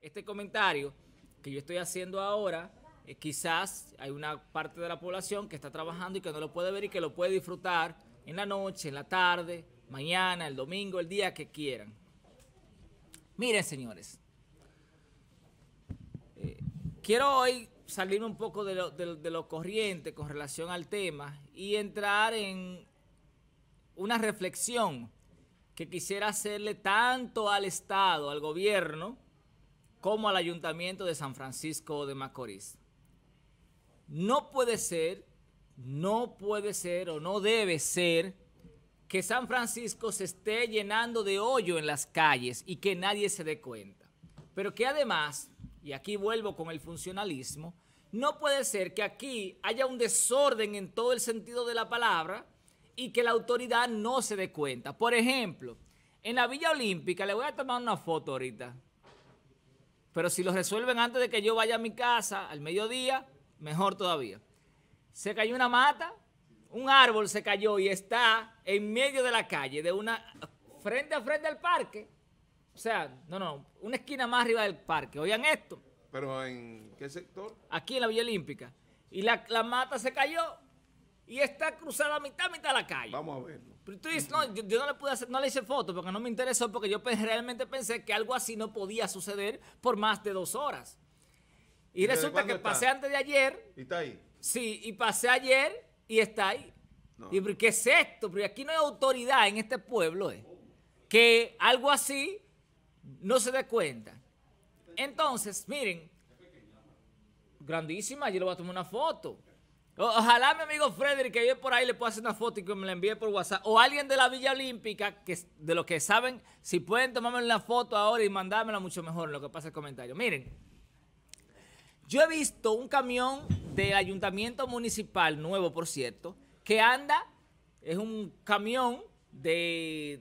este comentario que yo estoy haciendo ahora, eh, quizás hay una parte de la población que está trabajando y que no lo puede ver y que lo puede disfrutar en la noche, en la tarde, mañana, el domingo, el día que quieran. Miren, señores, eh, quiero hoy salir un poco de lo, de lo corriente con relación al tema y entrar en una reflexión que quisiera hacerle tanto al Estado, al gobierno, como al Ayuntamiento de San Francisco de Macorís. No puede ser, no puede ser o no debe ser que San Francisco se esté llenando de hoyo en las calles y que nadie se dé cuenta. Pero que además, y aquí vuelvo con el funcionalismo, no puede ser que aquí haya un desorden en todo el sentido de la palabra y que la autoridad no se dé cuenta. Por ejemplo, en la Villa Olímpica, le voy a tomar una foto ahorita, pero si lo resuelven antes de que yo vaya a mi casa, al mediodía, mejor todavía. Se cayó una mata, un árbol se cayó y está en medio de la calle, de una frente a frente al parque. O sea, no, no, una esquina más arriba del parque. Oigan esto. ¿Pero en qué sector? Aquí en la Villa Olímpica. Y la, la mata se cayó y está cruzada a mitad, a mitad de la calle. Vamos a verlo. Pero tú dices, no, yo, no le pude hacer, no le hice foto porque no me interesó, porque yo realmente pensé que algo así no podía suceder por más de dos horas. Y, resulta que pasé antes de ayer. ¿Y está ahí? Sí, y pasé ayer y está ahí. ¿Y qué es esto? Porque aquí no hay autoridad en este pueblo, eh, que algo así no se dé cuenta. Entonces, miren, grandísima, yo le voy a tomar una foto. Ojalá mi amigo Frederick que vive por ahí le pueda hacer una foto y que me la envíe por WhatsApp. O alguien de la Villa Olímpica, que de los que saben, si pueden tomarme una foto ahora y mandármela mucho mejor, en lo que pasa el comentario. Miren, yo he visto un camión de ayuntamiento municipal, nuevo por cierto, que anda, es un camión de,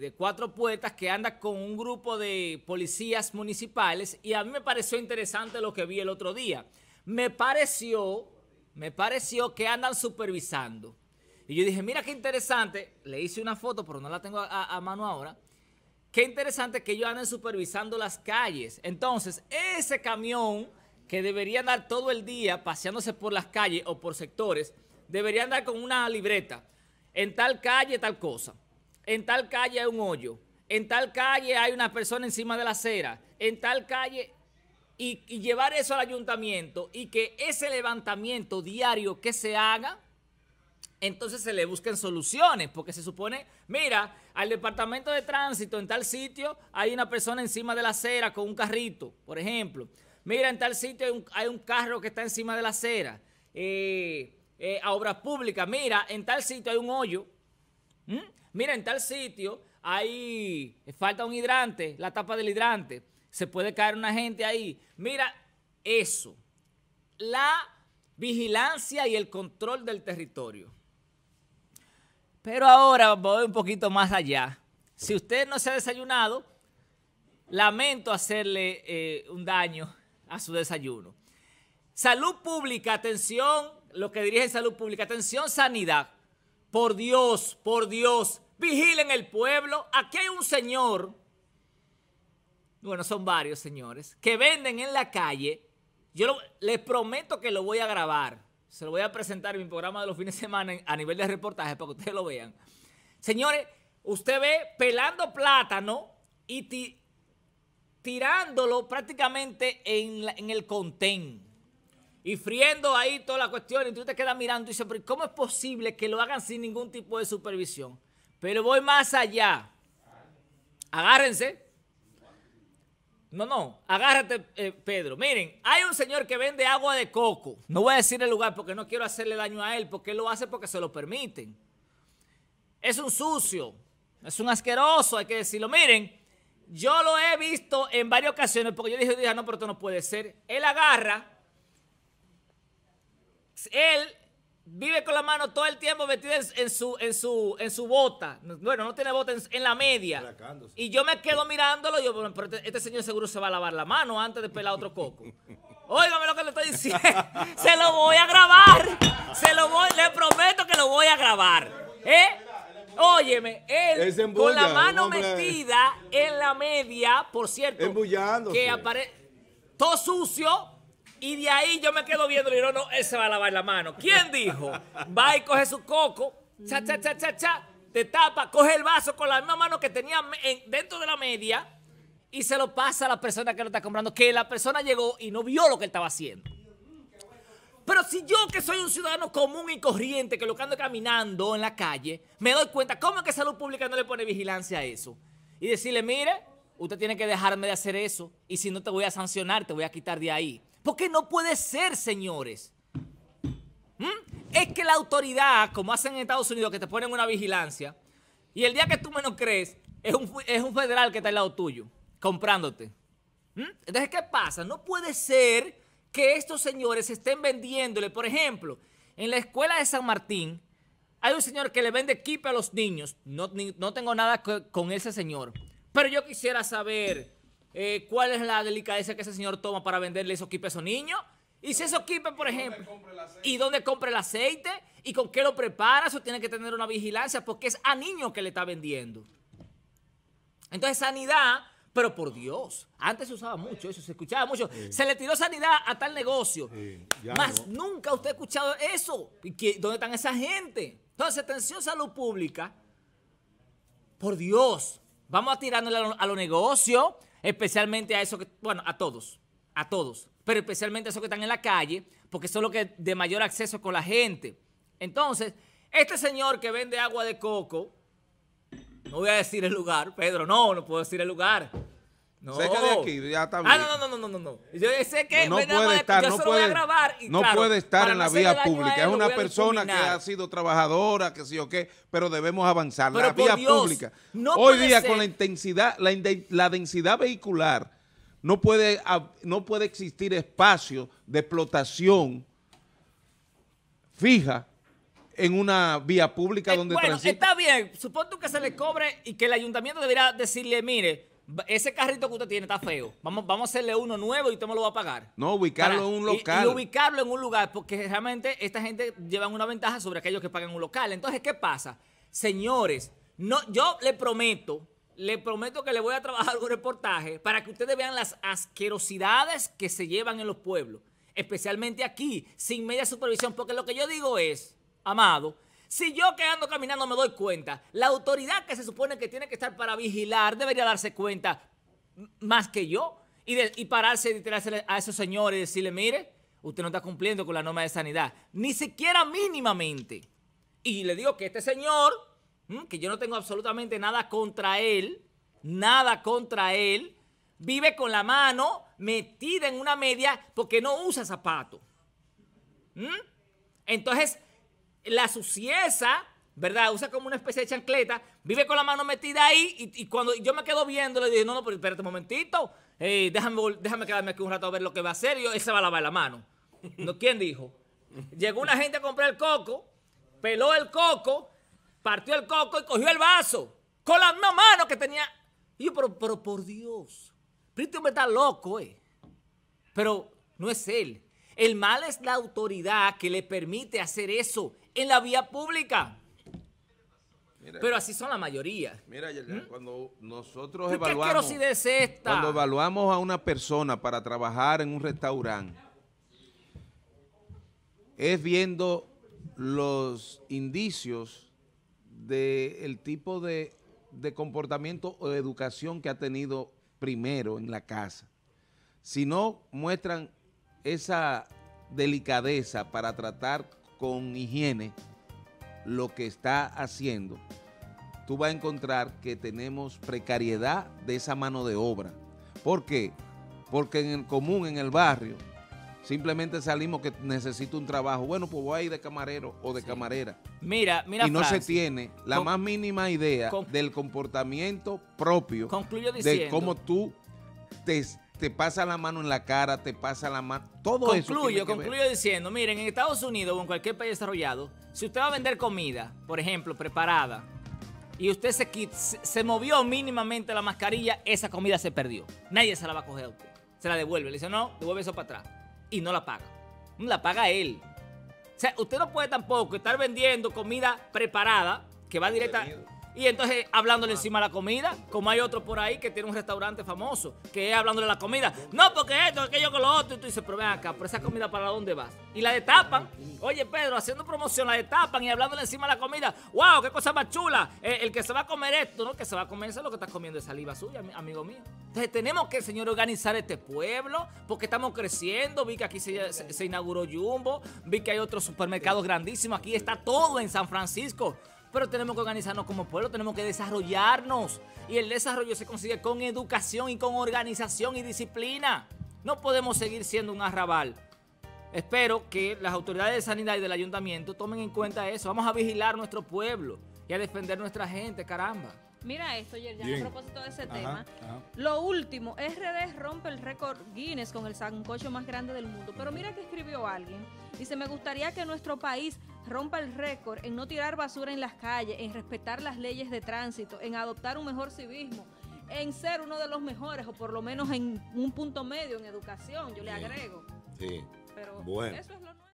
de cuatro puertas que anda con un grupo de policías municipales y a mí me pareció interesante lo que vi el otro día. Me pareció me pareció que andan supervisando. Y yo dije, mira qué interesante, le hice una foto, pero no la tengo a, mano ahora. Qué interesante que ellos andan supervisando las calles. Entonces, ese camión que debería andar todo el día paseándose por las calles o por sectores, debería andar con una libreta. En tal calle tal cosa, en tal calle hay un hoyo, en tal calle hay una persona encima de la acera, en tal calle y, llevar eso al ayuntamiento y que ese levantamiento diario que se haga, entonces se le busquen soluciones, porque se supone, mira, al departamento de tránsito en tal sitio hay una persona encima de la acera con un carrito, por ejemplo. Mira, en tal sitio hay un, carro que está encima de la acera. Eh, eh, a obras públicas, mira, en tal sitio hay un hoyo. ¿Mm? Mira, en tal sitio hay, falta un hidrante, la tapa del hidrante se puede caer una gente ahí. Mira, eso, la vigilancia y el control del territorio. Pero ahora voy un poquito más allá. Si usted no se ha desayunado, lamento hacerle eh, un daño a su desayuno. Salud pública, atención, lo que dirige salud pública, atención sanidad. Por Dios, por Dios, vigilen el pueblo. Aquí hay un señor bueno, son varios señores que venden en la calle. Yo les prometo que lo voy a grabar. Se lo voy a presentar en mi programa de los fines de semana a nivel de reportaje para que ustedes lo vean. Señores, usted ve pelando plátano y tirándolo prácticamente en, el contén y friendo ahí toda la cuestión. Y tú te quedas mirando y dices, pero ¿cómo es posible que lo hagan sin ningún tipo de supervisión? Pero voy más allá. Agárrense. No, no, agárrate, eh, Pedro. Miren, hay un señor que vende agua de coco. No voy a decir el lugar porque no quiero hacerle daño a él, porque él lo hace porque se lo permiten. Es un sucio, es un asqueroso, hay que decirlo. Miren, yo lo he visto en varias ocasiones, porque yo dije, dije ah, no, pero esto no puede ser. Él agarra, él vive con la mano todo el tiempo metida en, su, en, su, en su bota. Bueno, no tiene bota en, la media. Y yo me quedo mirándolo. yo, este, este, señor seguro se va a lavar la mano antes de pelar otro coco. Óigame lo que le estoy diciendo. se lo voy a grabar. Se lo voy, le prometo que lo voy a grabar. ¿Eh? Óyeme, él con la mano metida en la media, por cierto, que aparece todo sucio, y de ahí yo me quedo viendo y digo, no, él se va a lavar la mano. ¿Quién dijo? Va y coge su coco, cha, cha, cha, cha, cha, te tapa, coge el vaso con la misma mano que tenía dentro de la media y se lo pasa a la persona que lo está comprando, que la persona llegó y no vio lo que él estaba haciendo. Pero si yo que soy un ciudadano común y corriente, que lo que ando caminando en la calle, me doy cuenta, ¿cómo es que Salud Pública no le pone vigilancia a eso? Y decirle, mire, usted tiene que dejarme de hacer eso, y si no te voy a sancionar, te voy a quitar de ahí. Porque no puede ser, señores. ¿Mm? Es que la autoridad, como hacen en Estados Unidos, que te ponen una vigilancia, y el día que tú menos crees, es un, federal que está al lado tuyo, comprándote. ¿Mm? Entonces, ¿qué pasa? No puede ser que estos señores estén vendiéndole. Por ejemplo, en la escuela de San Martín, hay un señor que le vende equipo a los niños. no tengo nada con ese señor. Pero yo quisiera saber eh, cuál es la delicadeza que ese señor toma para venderle esos kipes a esos niños. Y si esos kipes, por ejemplo, y dónde compra el aceite y con qué lo prepara, eso tiene que tener una vigilancia porque es a niños que le está vendiendo. Entonces, sanidad, pero por Dios, antes se usaba mucho eso, se escuchaba mucho. Se le tiró sanidad a tal negocio. Más nunca usted ha escuchado eso. ¿Y ¿Dónde están esa gente? Entonces, atención, salud pública. Por Dios, vamos a tirarnos a los lo negocios especialmente a eso que, bueno, a todos, a todos, pero especialmente a esos que están en la calle, porque son los que de mayor acceso con la gente. Entonces, este señor que vende agua de coco, no voy a decir el lugar, Pedro, no, no puedo decir el lugar, no. Ah, no, no, no, no, no, Yo sé que no, puede estar, grabar no puede estar en la vía pública. es una persona que ha sido trabajadora, que sí o qué, pero debemos avanzar. la vía pública. Hoy día con la intensidad, la, densidad vehicular, no puede, existir espacio de explotación fija en una vía pública eh, donde bueno, está bien. Supongo que se le cobre y que el ayuntamiento deberá decirle, mire, ese carrito que usted tiene está feo. Vamos, vamos a hacerle uno nuevo y usted me lo va a pagar. No, ubicarlo en un local. Y, ubicarlo en un lugar, porque realmente esta gente lleva una ventaja sobre aquellos que pagan un local. Entonces, ¿qué pasa? Señores, no, yo le prometo, le prometo que le voy a trabajar un reportaje para que ustedes vean las asquerosidades que se llevan en los pueblos, especialmente aquí, sin media supervisión, porque lo que yo digo es, amado, si yo que ando caminando me doy cuenta, la autoridad que se supone que tiene que estar para vigilar debería darse cuenta más que yo y, pararse y tirarse a esos señores y decirle, mire, usted no está cumpliendo con la norma de sanidad, ni siquiera mínimamente. Y le digo que este señor, que yo no tengo absolutamente nada contra él, nada contra él, vive con la mano metida en una media porque no usa zapato. Entonces, la suciesa, ¿verdad? Usa como una especie de chancleta, vive con la mano metida ahí y, cuando yo me quedo viendo, le dije, no, no, pero espérate un momentito, déjame, quedarme aquí un rato a ver lo que va a hacer y él se va a lavar la mano. ¿No? ¿Quién dijo? Llegó una gente a comprar el coco, peló el coco, partió el coco y cogió el vaso con la misma mano que tenía. Y yo, pero, por Dios, este está loco, eh. Pero no es él. El mal es la autoridad que le permite hacer eso en la vía pública. Pero así son la mayoría. Mira, ¿Mm? cuando nosotros evaluamos... ¿Qué esta? Cuando evaluamos a una persona para trabajar en un restaurante, es viendo los indicios del tipo de, de comportamiento o de educación que ha tenido primero en la casa. Si no muestran esa delicadeza para tratar con higiene lo que está haciendo, tú vas a encontrar que tenemos precariedad de esa mano de obra. ¿Por qué? Porque en el común, en el barrio, simplemente salimos que necesito un trabajo. Bueno, pues voy a ir de camarero o de camarera. Mira, mira. Y no se tiene la más mínima idea del comportamiento propio. De cómo tú te te pasa la mano en la cara, te pasa la mano. Todo eso. Concluyo, concluyo diciendo: miren, en Estados Unidos o en cualquier país desarrollado, si usted va a vender comida, por ejemplo, preparada, y usted se, se movió mínimamente la mascarilla, esa comida se perdió. Nadie se la va a coger a usted. Se la devuelve. Le dice: no, devuelve eso para atrás. Y no la paga. La paga él. O sea, usted no puede tampoco estar vendiendo comida preparada que va directa. Y entonces hablándole encima de la comida, como hay otro por ahí que tiene un restaurante famoso, que es hablándole de la comida. No, porque esto, aquello con lo otro. Y tú dices, pero ven acá, pero esa comida para dónde vas. Y la destapan. Oye, Pedro, haciendo promoción, la destapan y hablándole encima de la comida. ¡Wow! ¡Qué cosa más chula! Eh, el, que se va a comer esto, ¿no? que se va a comer eso lo que estás comiendo es saliva suya, amigo mío. Entonces tenemos que, señor, organizar este pueblo porque estamos creciendo. Vi que aquí se, se inauguró Jumbo, vi que hay otros supermercados grandísimos. Aquí está todo en San Francisco pero tenemos que organizarnos como pueblo, tenemos que desarrollarnos. Y el desarrollo se consigue con educación y con organización y disciplina. No podemos seguir siendo un arrabal. Espero que las autoridades de sanidad y del ayuntamiento tomen en cuenta eso. Vamos a vigilar nuestro pueblo y a defender nuestra gente, caramba. Mira esto, Yerjan, a propósito de ese tema. Lo último, RD rompe el récord Guinness con el sancocho más grande del mundo. Pero mira que escribió alguien. Dice, me gustaría que nuestro país rompa el récord en no tirar basura en las calles, en respetar las leyes de tránsito, en adoptar un mejor civismo, en ser uno de los mejores o por lo menos en un punto medio en educación, yo le agrego. Sí. Pero bueno. eso es lo